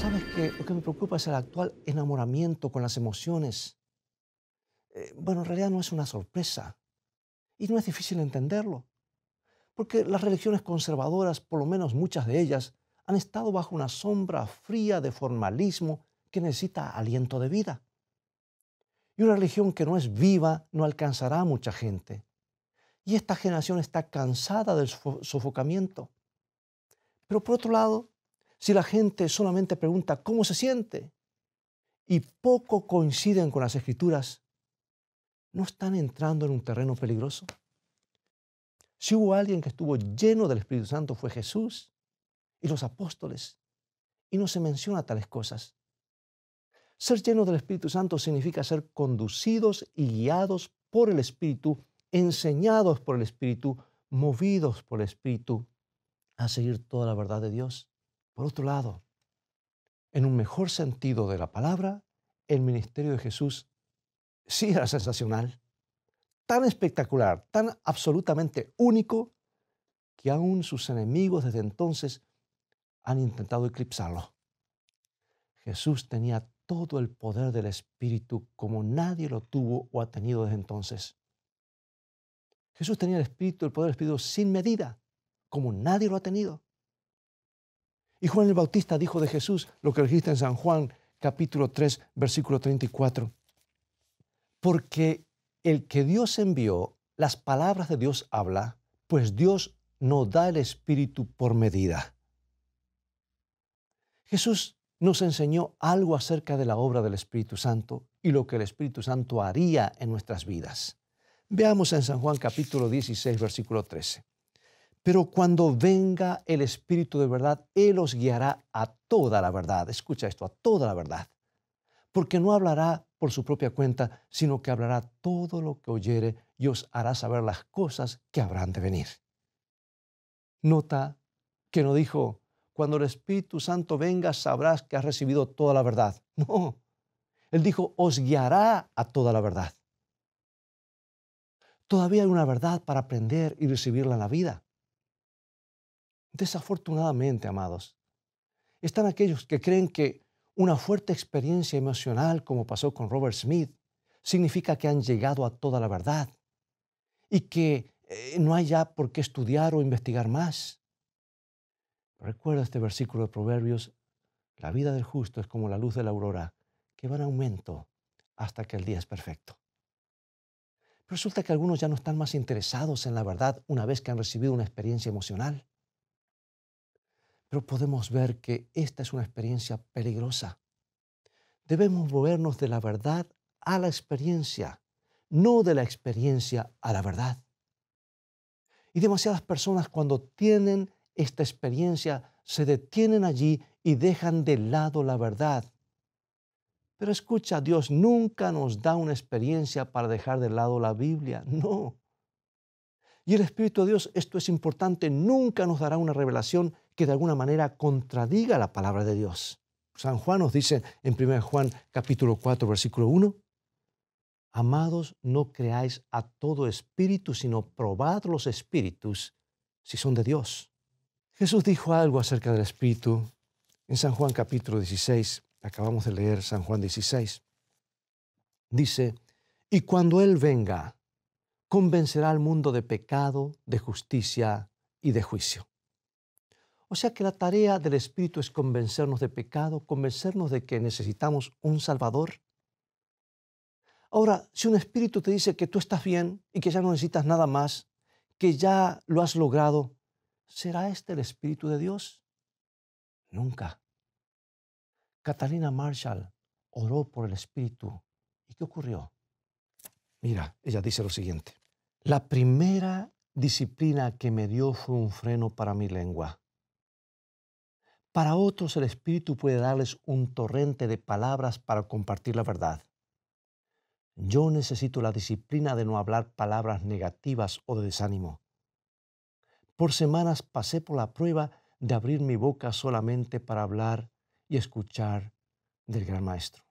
¿Sabes que Lo que me preocupa es el actual enamoramiento con las emociones. Eh, bueno, en realidad no es una sorpresa. Y no es difícil entenderlo. Porque las religiones conservadoras, por lo menos muchas de ellas, han estado bajo una sombra fría de formalismo que necesita aliento de vida. Y una religión que no es viva no alcanzará a mucha gente. Y esta generación está cansada del sofocamiento. Pero por otro lado, si la gente solamente pregunta cómo se siente y poco coinciden con las escrituras, ¿no están entrando en un terreno peligroso? Si hubo alguien que estuvo lleno del Espíritu Santo fue Jesús y los apóstoles, y no se menciona tales cosas. Ser lleno del Espíritu Santo significa ser conducidos y guiados por el Espíritu, enseñados por el Espíritu, movidos por el Espíritu a seguir toda la verdad de Dios. Por otro lado, en un mejor sentido de la palabra, el ministerio de Jesús sí era sensacional, tan espectacular, tan absolutamente único, que aún sus enemigos desde entonces han intentado eclipsarlo. Jesús tenía todo el poder del Espíritu como nadie lo tuvo o ha tenido desde entonces. Jesús tenía el Espíritu, el poder del Espíritu sin medida, como nadie lo ha tenido. Y Juan el Bautista dijo de Jesús lo que registra en San Juan capítulo 3, versículo 34. Porque el que Dios envió, las palabras de Dios habla, pues Dios no da el Espíritu por medida. Jesús nos enseñó algo acerca de la obra del Espíritu Santo y lo que el Espíritu Santo haría en nuestras vidas. Veamos en San Juan capítulo 16, versículo 13. Pero cuando venga el Espíritu de verdad, Él os guiará a toda la verdad. Escucha esto, a toda la verdad. Porque no hablará por su propia cuenta, sino que hablará todo lo que oyere y os hará saber las cosas que habrán de venir. Nota que no dijo, cuando el Espíritu Santo venga sabrás que has recibido toda la verdad. No, Él dijo, os guiará a toda la verdad. Todavía hay una verdad para aprender y recibirla en la vida. Desafortunadamente, amados, están aquellos que creen que una fuerte experiencia emocional, como pasó con Robert Smith, significa que han llegado a toda la verdad y que eh, no hay ya por qué estudiar o investigar más. Recuerda este versículo de Proverbios, la vida del justo es como la luz de la aurora, que va en aumento hasta que el día es perfecto. Resulta que algunos ya no están más interesados en la verdad una vez que han recibido una experiencia emocional. Pero podemos ver que esta es una experiencia peligrosa. Debemos movernos de la verdad a la experiencia, no de la experiencia a la verdad. Y demasiadas personas cuando tienen esta experiencia se detienen allí y dejan de lado la verdad. Pero escucha, Dios nunca nos da una experiencia para dejar de lado la Biblia, no. Y el Espíritu de Dios, esto es importante, nunca nos dará una revelación que de alguna manera contradiga la palabra de Dios. San Juan nos dice en 1 Juan capítulo 4 versículo 1, Amados, no creáis a todo espíritu, sino probad los espíritus si son de Dios. Jesús dijo algo acerca del espíritu en San Juan capítulo 16, acabamos de leer San Juan 16. Dice, y cuando Él venga, convencerá al mundo de pecado, de justicia y de juicio. O sea que la tarea del Espíritu es convencernos de pecado, convencernos de que necesitamos un Salvador. Ahora, si un Espíritu te dice que tú estás bien y que ya no necesitas nada más, que ya lo has logrado, ¿será este el Espíritu de Dios? Nunca. Catalina Marshall oró por el Espíritu. ¿Y qué ocurrió? Mira, ella dice lo siguiente. La primera disciplina que me dio fue un freno para mi lengua. Para otros el Espíritu puede darles un torrente de palabras para compartir la verdad. Yo necesito la disciplina de no hablar palabras negativas o de desánimo. Por semanas pasé por la prueba de abrir mi boca solamente para hablar y escuchar del gran maestro.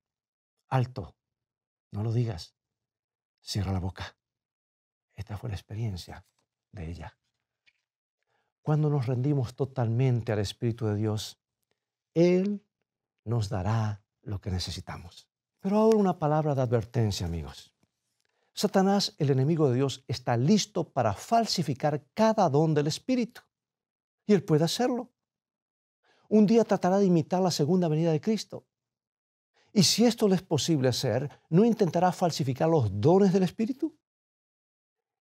Alto, no lo digas. Cierra la boca. Esta fue la experiencia de ella cuando nos rendimos totalmente al Espíritu de Dios, Él nos dará lo que necesitamos. Pero ahora una palabra de advertencia, amigos. Satanás, el enemigo de Dios, está listo para falsificar cada don del Espíritu. Y Él puede hacerlo. Un día tratará de imitar la segunda venida de Cristo. Y si esto le es posible hacer, ¿no intentará falsificar los dones del Espíritu?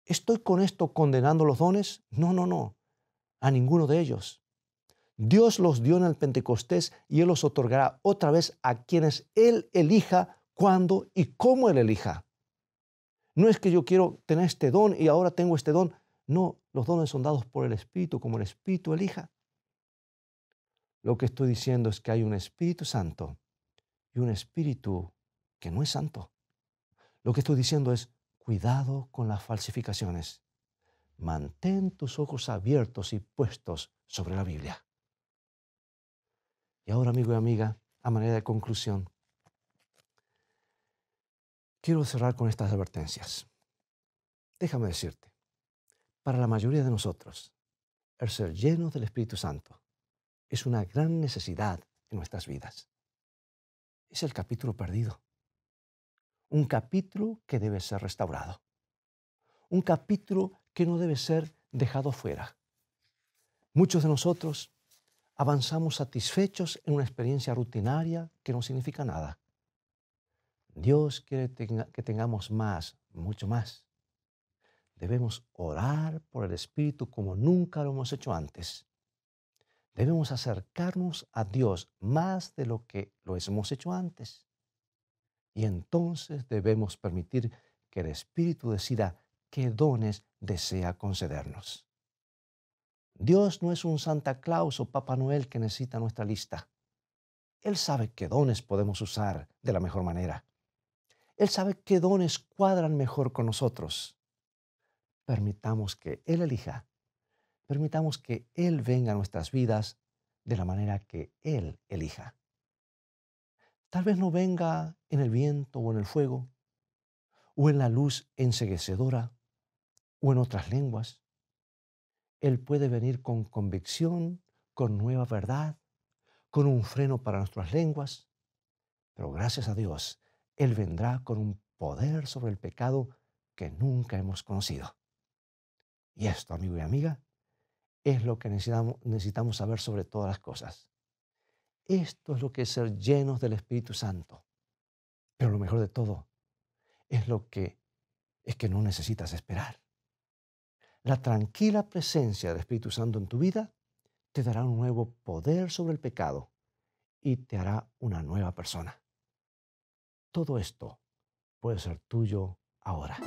¿Estoy con esto condenando los dones? No, no, no a ninguno de ellos. Dios los dio en el Pentecostés y Él los otorgará otra vez a quienes Él elija, cuándo y cómo Él elija. No es que yo quiero tener este don y ahora tengo este don. No, los dones son dados por el Espíritu, como el Espíritu elija. Lo que estoy diciendo es que hay un Espíritu Santo y un Espíritu que no es santo. Lo que estoy diciendo es, cuidado con las falsificaciones mantén tus ojos abiertos y puestos sobre la Biblia. Y ahora, amigo y amiga, a manera de conclusión, quiero cerrar con estas advertencias. Déjame decirte, para la mayoría de nosotros, el ser lleno del Espíritu Santo es una gran necesidad en nuestras vidas. Es el capítulo perdido. Un capítulo que debe ser restaurado. Un capítulo que no debe ser dejado fuera. Muchos de nosotros avanzamos satisfechos en una experiencia rutinaria que no significa nada. Dios quiere que tengamos más, mucho más. Debemos orar por el Espíritu como nunca lo hemos hecho antes. Debemos acercarnos a Dios más de lo que lo hemos hecho antes. Y entonces debemos permitir que el Espíritu decida qué dones desea concedernos. Dios no es un Santa Claus o Papá Noel que necesita nuestra lista. Él sabe qué dones podemos usar de la mejor manera. Él sabe qué dones cuadran mejor con nosotros. Permitamos que Él elija. Permitamos que Él venga a nuestras vidas de la manera que Él elija. Tal vez no venga en el viento o en el fuego, o en la luz enseguecedora, o en otras lenguas. Él puede venir con convicción, con nueva verdad, con un freno para nuestras lenguas, pero gracias a Dios, Él vendrá con un poder sobre el pecado que nunca hemos conocido. Y esto, amigo y amiga, es lo que necesitamos, saber sobre todas las cosas. Esto es lo que es ser llenos del Espíritu Santo. Pero lo mejor de todo es lo que es que no necesitas esperar. La tranquila presencia del Espíritu Santo en tu vida te dará un nuevo poder sobre el pecado y te hará una nueva persona. Todo esto puede ser tuyo ahora.